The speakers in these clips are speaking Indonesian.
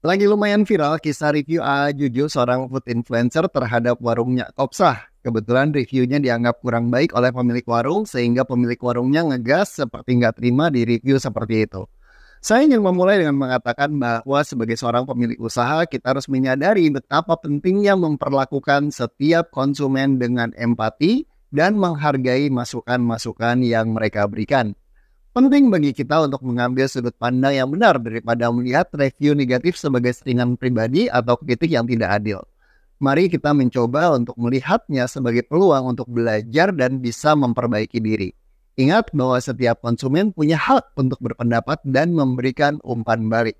Lagi lumayan viral kisah review A. Juju seorang food influencer terhadap warungnya Kopsah. Kebetulan reviewnya dianggap kurang baik oleh pemilik warung sehingga pemilik warungnya ngegas seperti nggak terima di review seperti itu. Saya ingin memulai dengan mengatakan bahwa sebagai seorang pemilik usaha kita harus menyadari betapa pentingnya memperlakukan setiap konsumen dengan empati dan menghargai masukan-masukan yang mereka berikan. Penting bagi kita untuk mengambil sudut pandang yang benar daripada melihat review negatif sebagai seringan pribadi atau kritik yang tidak adil. Mari kita mencoba untuk melihatnya sebagai peluang untuk belajar dan bisa memperbaiki diri. Ingat bahwa setiap konsumen punya hak untuk berpendapat dan memberikan umpan balik.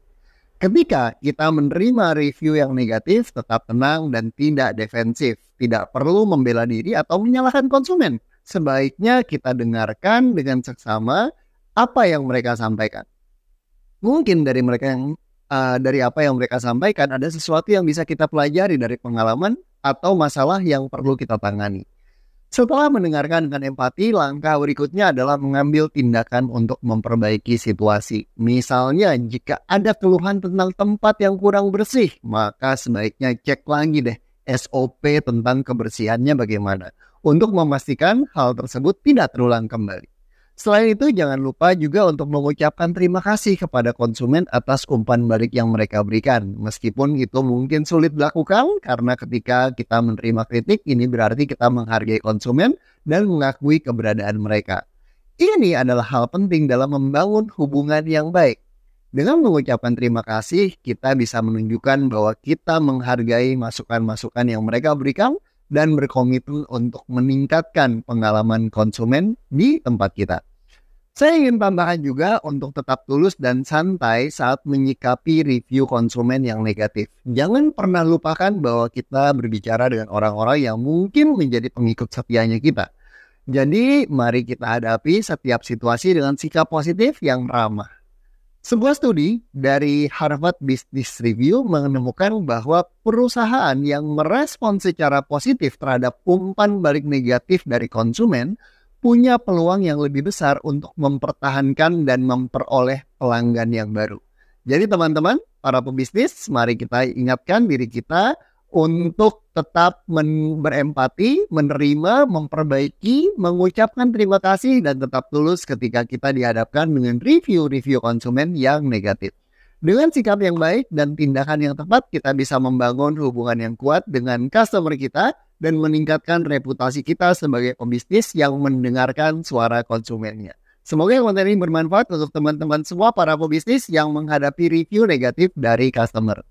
Ketika kita menerima review yang negatif, tetap tenang dan tidak defensif. Tidak perlu membela diri atau menyalahkan konsumen. Sebaiknya kita dengarkan dengan seksama apa yang mereka sampaikan. Mungkin dari mereka yang uh, dari apa yang mereka sampaikan ada sesuatu yang bisa kita pelajari dari pengalaman atau masalah yang perlu kita tangani. Setelah mendengarkan dengan empati, langkah berikutnya adalah mengambil tindakan untuk memperbaiki situasi. Misalnya, jika ada keluhan tentang tempat yang kurang bersih, maka sebaiknya cek lagi deh SOP tentang kebersihannya bagaimana untuk memastikan hal tersebut tidak terulang kembali. Selain itu, jangan lupa juga untuk mengucapkan terima kasih kepada konsumen atas umpan balik yang mereka berikan. Meskipun itu mungkin sulit dilakukan, karena ketika kita menerima kritik, ini berarti kita menghargai konsumen dan mengakui keberadaan mereka. Ini adalah hal penting dalam membangun hubungan yang baik. Dengan mengucapkan terima kasih, kita bisa menunjukkan bahwa kita menghargai masukan-masukan yang mereka berikan dan berkomitmen untuk meningkatkan pengalaman konsumen di tempat kita. Saya ingin tambahan juga untuk tetap tulus dan santai saat menyikapi review konsumen yang negatif. Jangan pernah lupakan bahwa kita berbicara dengan orang-orang yang mungkin menjadi pengikut setianya kita. Jadi, mari kita hadapi setiap situasi dengan sikap positif yang ramah. Sebuah studi dari Harvard Business Review menemukan bahwa perusahaan yang merespon secara positif terhadap umpan balik negatif dari konsumen punya peluang yang lebih besar untuk mempertahankan dan memperoleh pelanggan yang baru. Jadi teman-teman, para pebisnis, mari kita ingatkan diri kita untuk tetap men berempati, menerima, memperbaiki, mengucapkan terima kasih dan tetap tulus ketika kita dihadapkan dengan review-review konsumen yang negatif. Dengan sikap yang baik dan tindakan yang tepat, kita bisa membangun hubungan yang kuat dengan customer kita dan meningkatkan reputasi kita sebagai pembisnis yang mendengarkan suara konsumennya. Semoga konten ini bermanfaat untuk teman-teman semua para pebisnis yang menghadapi review negatif dari customer.